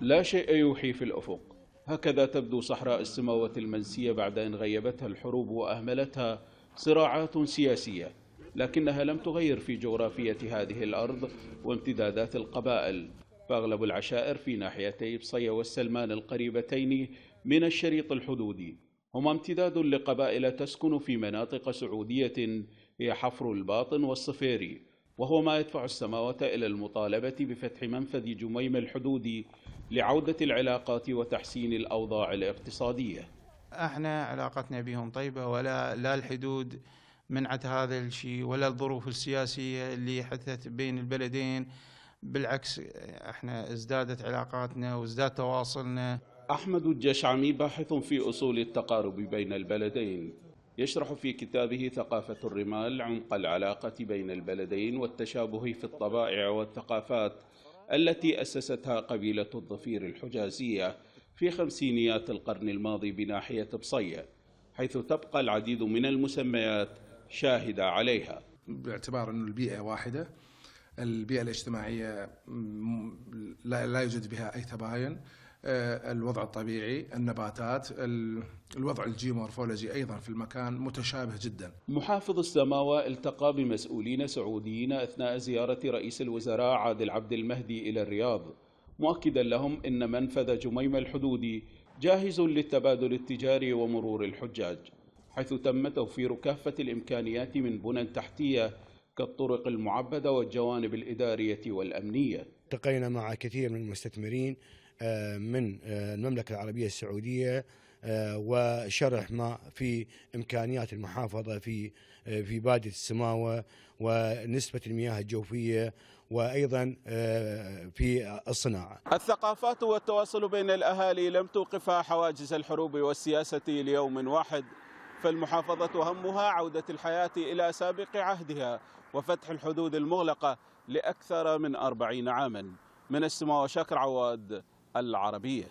لا شيء يوحي في الأفق هكذا تبدو صحراء السماوة المنسية بعد أن غيبتها الحروب وأهملتها صراعات سياسية لكنها لم تغير في جغرافية هذه الأرض وامتدادات القبائل فأغلب العشائر في ناحيتي بصية والسلمان القريبتين من الشريط الحدودي هما امتداد لقبائل تسكن في مناطق سعودية هي حفر الباطن والصفيري وهو ما يدفع السماوات إلى المطالبة بفتح منفذ جميم الحدودي لعودة العلاقات وتحسين الأوضاع الاقتصادية احنا علاقتنا بهم طيبة ولا لا الحدود منعت هذا الشيء ولا الظروف السياسية اللي حدثت بين البلدين بالعكس احنا ازدادت علاقاتنا وازداد تواصلنا أحمد الجشعمي باحث في أصول التقارب بين البلدين يشرح في كتابه ثقافة الرمال عمق العلاقة بين البلدين والتشابه في الطبائع والثقافات التي أسستها قبيلة الضفير الحجازية في خمسينيات القرن الماضي بناحية بصية حيث تبقى العديد من المسميات شاهدة عليها باعتبار أن البيئة واحدة البيئة الاجتماعية لا يوجد بها أي تباين آه، الوضع الطبيعي النباتات الوضع الجيومورفولوجي أيضا في المكان متشابه جدا محافظ السماوة التقى بمسؤولين سعوديين أثناء زيارة رئيس الوزراء عادل عبد المهدي إلى الرياض مؤكدا لهم أن منفذ جميم الحدودي جاهز للتبادل التجاري ومرور الحجاج حيث تم توفير كافة الإمكانيات من بنى تحتية كالطرق المعبدة والجوانب الإدارية والأمنية التقينا مع كثير من المستثمرين آه، من آه، المملكة العربية السعودية آه، وشرح ما في إمكانيات المحافظة في في بادية السماوة ونسبة المياه الجوفية وايضا في الصناعه. الثقافات والتواصل بين الاهالي لم توقفها حواجز الحروب والسياسه ليوم واحد، فالمحافظه همها عوده الحياه الى سابق عهدها وفتح الحدود المغلقه لاكثر من 40 عاما. من السماوه شاكر عواد العربية